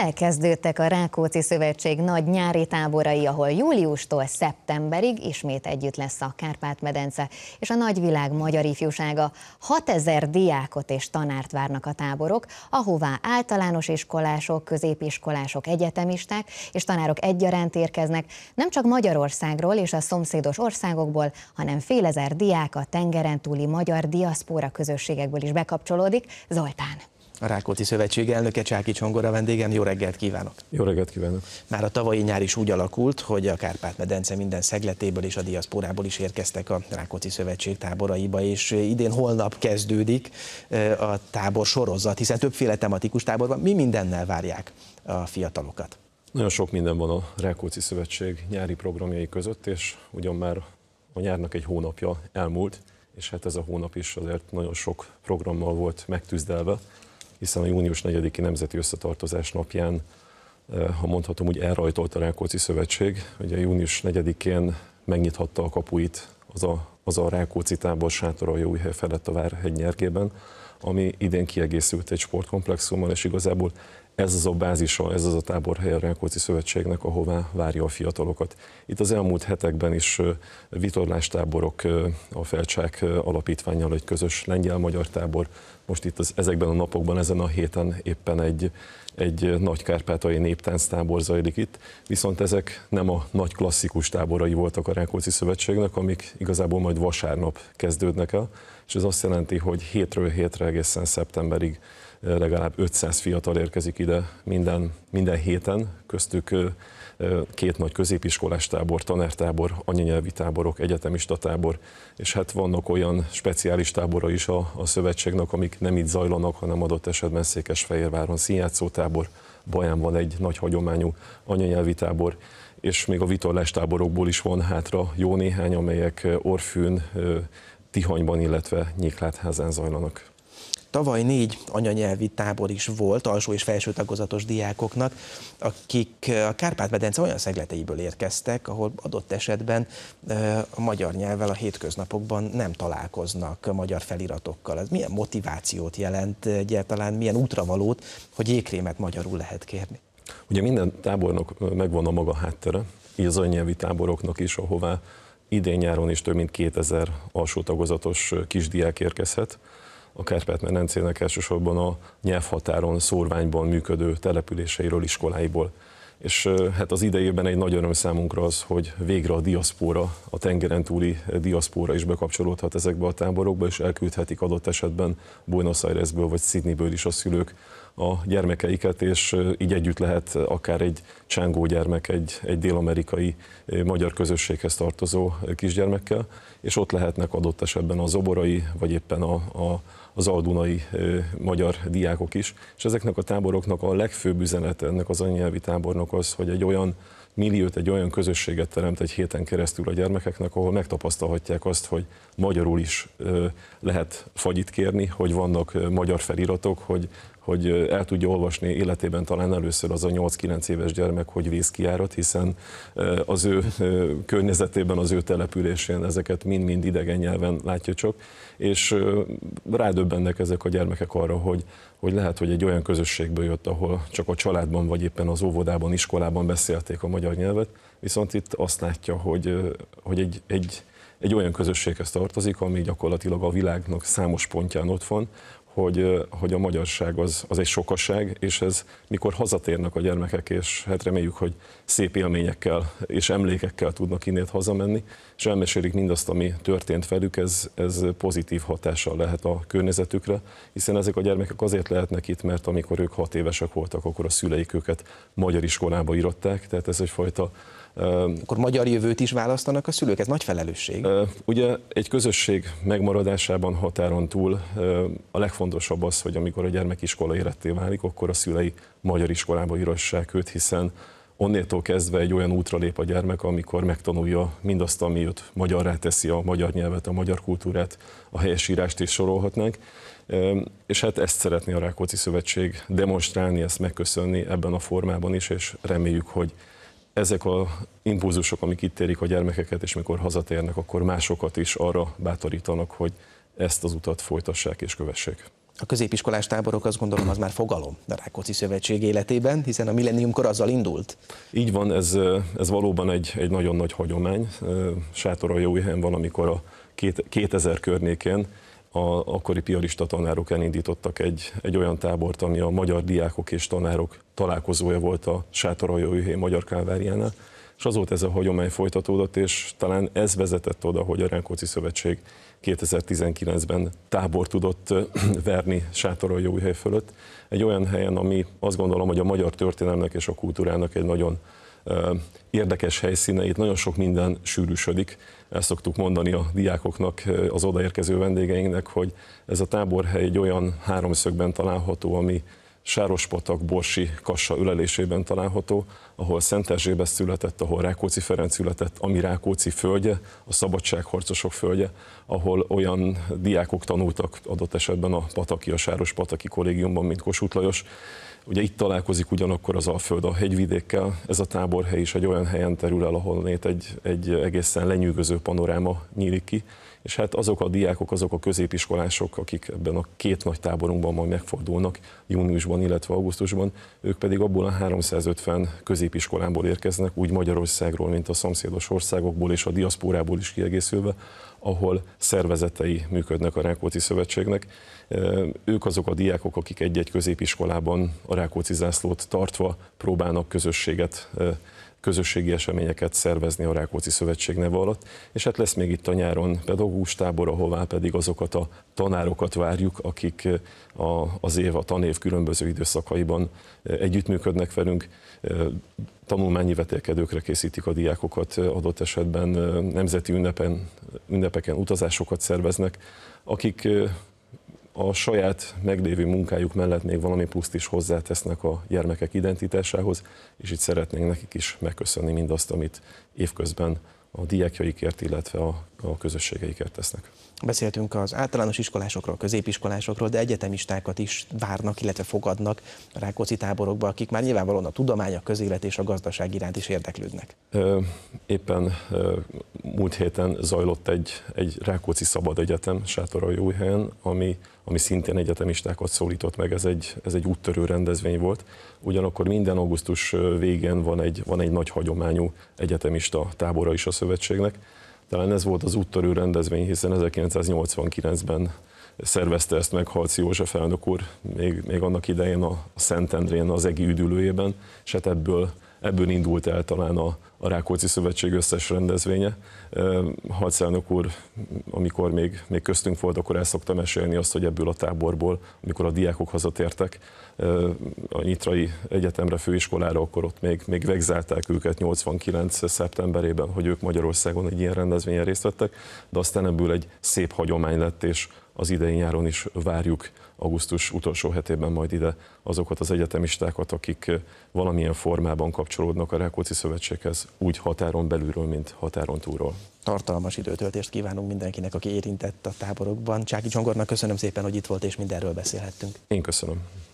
Elkezdődtek a Rákóczi Szövetség nagy nyári táborai, ahol júliustól szeptemberig ismét együtt lesz a Kárpát-medence és a nagyvilág magyar ifjúsága. 6000 diákot és tanárt várnak a táborok, ahová általános iskolások, középiskolások, egyetemisták és tanárok egyaránt érkeznek, nem csak Magyarországról és a szomszédos országokból, hanem félezer diák a tengeren túli magyar diaszpóra közösségekből is bekapcsolódik. Zoltán. A Rákóczi Szövetség elnöke Csáki Csongora vendégem, jó reggelt kívánok! Jó reggelt kívánok! Már a tavalyi nyár is úgy alakult, hogy a Kárpát-medence minden szegletéből és a diaszporából is érkeztek a Rákóczi Szövetség táboraiba, és idén holnap kezdődik a tábor sorozat, hiszen többféle tematikus táborban mi mindennel várják a fiatalokat? Nagyon sok minden van a Rákóczi Szövetség nyári programjai között, és ugyan már a nyárnak egy hónapja elmúlt, és hát ez a hónap is azért nagyon sok programmal volt megtüzdelve hiszen a június 4-i Nemzeti Összetartozás napján, eh, ha mondhatom, úgy elrajtolt a Rákóczi Szövetség. Ugye június 4-én megnyithatta a kapuit az a, az a Rákóczi tábor sátor a Jóihely felett a Várhegy nyergében, ami idén kiegészült egy sportkomplexummal, és igazából ez az a bázisa, ez az a táborhely a Rákóczi Szövetségnek, ahová várja a fiatalokat. Itt az elmúlt hetekben is vitorlástáborok a Felcsák alapítványjal egy közös lengyel-magyar tábor, most itt az, ezekben a napokban, ezen a héten éppen egy, egy nagy kárpátai tábor zajlik itt, viszont ezek nem a nagy klasszikus táborai voltak a Rákóczi Szövetségnek, amik igazából majd vasárnap kezdődnek el, és ez azt jelenti, hogy hétről hétre egészen szeptemberig legalább 500 fiatal érkezik ide minden, minden héten, köztük két nagy középiskolás tábor, tanártábor, anyanyelvi táborok, egyetemista tábor, és hát vannak olyan speciális tábora is a, a szövetségnek, amik nem itt zajlanak, hanem adott esetben Székesfehérváron színjátszó tábor, Baján van egy nagy hagyományú anyanyelvi tábor, és még a vitorlás táborokból is van hátra jó néhány, amelyek Orfűn, Tihanyban, illetve Nyíklátházán zajlanak. Tavaly négy anyanyelvi tábor is volt alsó és felső tagozatos diákoknak, akik a Kárpát-medence olyan szegleteiből érkeztek, ahol adott esetben a magyar nyelvvel a hétköznapokban nem találkoznak a magyar feliratokkal. Ez milyen motivációt jelent egyáltalán, milyen útravalót, hogy ékrémet magyarul lehet kérni? Ugye minden tábornok megvan a maga háttere, így az anyanyelvi táboroknak is, ahová idén nyáron is több mint 2000 alsó tagozatos kisdiák érkezhet a Kárpát-medencének elsősorban a nyelvhatáron, szórványban működő településeiről, iskoláiból. És hát az idejében egy nagy öröm számunkra az, hogy végre a diaszpóra, a tengeren túli diaszpóra is bekapcsolódhat ezekbe a táborokba, és elküldhetik adott esetben Buenos Airesből vagy Sydneyből is a szülők a gyermekeiket, és így együtt lehet akár egy csángó gyermek, egy, egy dél-amerikai magyar közösséghez tartozó kisgyermekkel, és ott lehetnek adott esetben a zoborai, vagy éppen a, a az aldunai magyar diákok is. És ezeknek a táboroknak a legfőbb üzenete ennek az anyanyelvi tábornok az, hogy egy olyan milliót, egy olyan közösséget teremt egy héten keresztül a gyermekeknek, ahol megtapasztalhatják azt, hogy magyarul is lehet fagyit kérni, hogy vannak magyar feliratok, hogy, hogy el tudja olvasni életében talán először az a 8-9 éves gyermek, hogy vészkiárat, hiszen az ő környezetében, az ő településén ezeket mind-mind idegen nyelven látja csak, és rádöbbennek ezek a gyermekek arra, hogy, hogy lehet, hogy egy olyan közösségből jött, ahol csak a családban, vagy éppen az óvodában, iskolában beszélték a magyar nyelvet, viszont itt azt látja, hogy, hogy egy, egy, egy olyan közösséghez tartozik, ami gyakorlatilag a világnak számos pontján ott van, hogy, hogy a magyarság az, az egy sokaság, és ez mikor hazatérnek a gyermekek, és hát reméljük, hogy szép élményekkel és emlékekkel tudnak innét hazamenni, és elmesélik mindazt, ami történt velük, ez, ez pozitív hatással lehet a környezetükre, hiszen ezek a gyermekek azért lehetnek itt, mert amikor ők hat évesek voltak, akkor a szüleik őket magyar iskolába iratták, tehát ez egyfajta akkor magyar jövőt is választanak a szülők, ez nagy felelősség. Ugye egy közösség megmaradásában határon túl a legfontosabb az, hogy amikor a gyermek iskola éretté válik, akkor a szülei magyar iskolába írassák őt, hiszen onnétól kezdve egy olyan útra lép a gyermek, amikor megtanulja mindazt, ami őt magyarra teszi, a magyar nyelvet, a magyar kultúrát, a helyes írást is sorolhatnánk. És hát ezt szeretné a Rákóczi Szövetség demonstrálni, ezt megköszönni ebben a formában is, és reméljük, hogy ezek az impulzusok, amik itt érik a gyermekeket, és mikor hazatérnek, akkor másokat is arra bátorítanak, hogy ezt az utat folytassák és kövessék. A középiskolás táborok azt gondolom az már fogalom a Rákóczi Szövetség életében, hiszen a milleniumkor azzal indult. Így van, ez, ez valóban egy, egy nagyon nagy hagyomány. Sátor a jó helyen van, amikor a két, 2000 környékén a akkori piarista tanárok elindítottak egy, egy olyan tábort, ami a magyar diákok és tanárok találkozója volt a Sátoraljóühé Magyar Kálváriánál, és azóta ez a hagyomány folytatódott, és talán ez vezetett oda, hogy a Renkóci Szövetség 2019-ben tábor tudott verni Sátoraljóühé fölött, egy olyan helyen, ami azt gondolom, hogy a magyar történelmnek és a kultúrának egy nagyon érdekes helyszíneit, nagyon sok minden sűrűsödik. Ezt szoktuk mondani a diákoknak, az odaérkező vendégeinknek, hogy ez a táborhely egy olyan háromszögben található, ami Sárospatak, Borsi, Kassa ölelésében található, ahol Szent Erzsébet született, ahol Rákóczi Ferenc született, ami Rákóczi földje, a szabadságharcosok földje, ahol olyan diákok tanultak adott esetben a Pataki, a Sáros Pataki kollégiumban, mint Kossuth Lajos, Ugye itt találkozik ugyanakkor az Alföld a hegyvidékkel, ez a táborhely is egy olyan helyen terül el, ahol egy, egy egészen lenyűgöző panoráma nyílik ki, és hát azok a diákok, azok a középiskolások, akik ebben a két nagy táborunkban majd megfordulnak, júniusban, illetve augusztusban, ők pedig abból a 350 középiskolából érkeznek, úgy Magyarországról, mint a szomszédos országokból és a diaszpórából is kiegészülve, ahol szervezetei működnek a Rákóczi Szövetségnek. Ők azok a diákok, akik egy-egy középiskolában a Rákóczi zászlót tartva próbálnak közösséget közösségi eseményeket szervezni a Rákóczi Szövetség neve alatt, és hát lesz még itt a nyáron pedagógus tábor, ahová pedig azokat a tanárokat várjuk, akik eh, a, az év, a tanév különböző időszakaiban eh, együttműködnek velünk, eh, tanulmányi vetélkedőkre készítik a diákokat, adott esetben nemzeti ünnepen, ünnepeken utazásokat szerveznek, akik a saját meglévő munkájuk mellett még valami pluszt is hozzátesznek a gyermekek identitásához, és itt szeretnénk nekik is megköszönni mindazt, amit évközben a diákjaikért, illetve a, a közösségeikért tesznek. Beszéltünk az általános iskolásokról, középiskolásokról, de egyetemistákat is várnak, illetve fogadnak Rákóczi táborokba, akik már nyilvánvalóan a tudomány, a közélet és a gazdaság iránt is érdeklődnek. Éppen múlt héten zajlott egy, egy Rákóczi Szabad Egyetem Sátoraljóhelyen, ami, ami szintén egyetemistákat szólított meg, ez egy, ez egy úttörő rendezvény volt. Ugyanakkor minden augusztus végén van egy, van egy nagy hagyományú egyetemista tábora is a szövetségnek, talán ez volt az úttörő rendezvény, hiszen 1989-ben szervezte ezt meg Halci József elnök úr, még, még annak idején a Szentendrén, az EGI üdülőjében, és hát ebből Ebből indult el talán a, a Rákóczi Szövetség összes rendezvénye. Hadszelnök úr, amikor még, még köztünk volt, akkor el szoktam mesélni azt, hogy ebből a táborból, amikor a diákok hazatértek a Nyitrai Egyetemre főiskolára, akkor ott még, még vegzálták őket 89. szeptemberében, hogy ők Magyarországon egy ilyen rendezvényen részt vettek, de aztán ebből egy szép hagyomány lett, és az idei nyáron is várjuk augusztus utolsó hetében majd ide azokat az egyetemistákat, akik eh, valamilyen formában kapcsolódnak a Rákóczi Szövetséghez, úgy határon belülről, mint határon túlról. Tartalmas időtöltést kívánunk mindenkinek, aki érintett a táborokban. Csáki Csongornak köszönöm szépen, hogy itt volt és mindenről beszélhettünk. Én köszönöm.